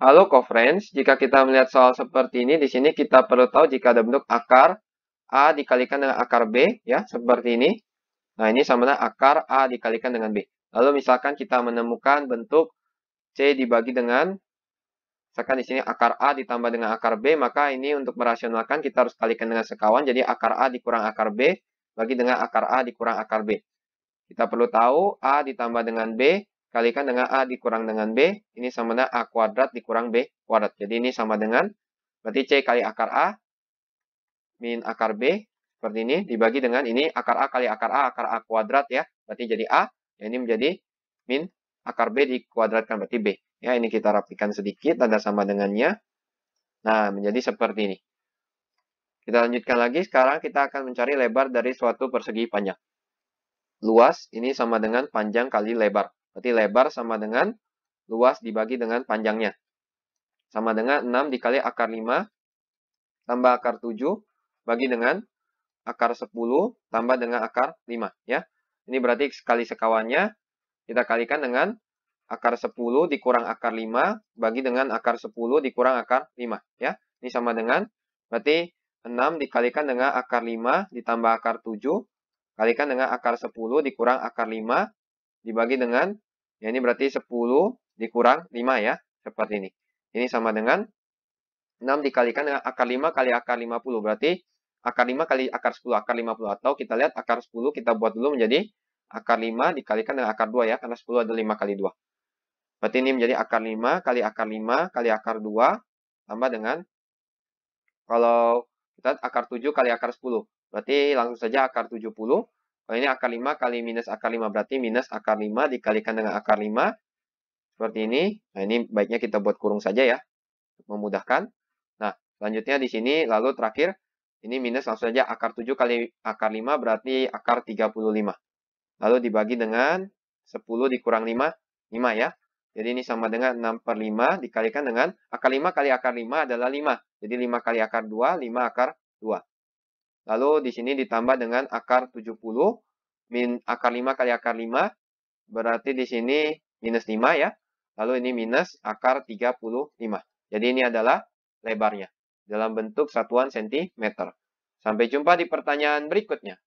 Halo co-friends, jika kita melihat soal seperti ini, di sini kita perlu tahu jika ada bentuk akar A dikalikan dengan akar B, ya, seperti ini. Nah, ini sama dengan akar A dikalikan dengan B. Lalu misalkan kita menemukan bentuk C dibagi dengan, misalkan di sini akar A ditambah dengan akar B, maka ini untuk merasionalkan kita harus kalikan dengan sekawan, jadi akar A dikurang akar B, bagi dengan akar A dikurang akar B. Kita perlu tahu A ditambah dengan B kalikan dengan A dikurang dengan B, ini sama dengan A kuadrat dikurang B kuadrat. Jadi ini sama dengan, berarti C kali akar A, min akar B, seperti ini, dibagi dengan ini akar A kali akar A, akar A kuadrat ya, berarti jadi A, ya ini menjadi min akar B dikuadratkan, berarti B. Ya, ini kita rapikan sedikit, tanda sama dengannya. Nah, menjadi seperti ini. Kita lanjutkan lagi, sekarang kita akan mencari lebar dari suatu persegi panjang. Luas, ini sama dengan panjang kali lebar. Berarti lebar sama dengan luas dibagi dengan panjangnya. Sama dengan 6 dikali akar 5 tambah akar 7 bagi dengan akar 10 tambah dengan akar 5 ya. Ini berarti sekali sekawannya kita kalikan dengan akar 10 dikurang akar 5 bagi dengan akar 10 dikurang akar 5 ya. Ini sama dengan berarti 6 dikalikan dengan akar 5 ditambah akar 7 kalikan dengan akar 10 dikurang akar 5 dibagi dengan, ya ini berarti 10 dikurang 5 ya, seperti ini. Ini sama dengan 6 dikalikan dengan akar 5 kali akar 50. Berarti akar 5 kali akar 10, akar 50. Atau kita lihat akar 10 kita buat dulu menjadi akar 5 dikalikan dengan akar 2 ya. Karena 10 ada 5 kali 2. Berarti ini menjadi akar 5 kali akar 5 kali akar 2 tambah dengan kalau kita akar 7 kali akar 10. Berarti langsung saja akar 70 kalau nah, ini akar 5 kali minus akar 5 berarti minus akar 5 dikalikan dengan akar 5. Seperti ini. Nah, ini baiknya kita buat kurung saja ya. Memudahkan. Nah, selanjutnya di sini lalu terakhir. Ini minus langsung saja akar 7 kali akar 5 berarti akar 35. Lalu dibagi dengan 10 dikurang 5. 5 ya. Jadi ini sama dengan 6 per 5 dikalikan dengan akar 5 kali akar 5 adalah 5. Jadi 5 kali akar 2, 5 akar 2. Lalu di sini ditambah dengan akar 70 min akar 5 kali akar 5 berarti di sini minus 5 ya. Lalu ini minus akar 35. Jadi ini adalah lebarnya dalam bentuk satuan sentimeter. Sampai jumpa di pertanyaan berikutnya.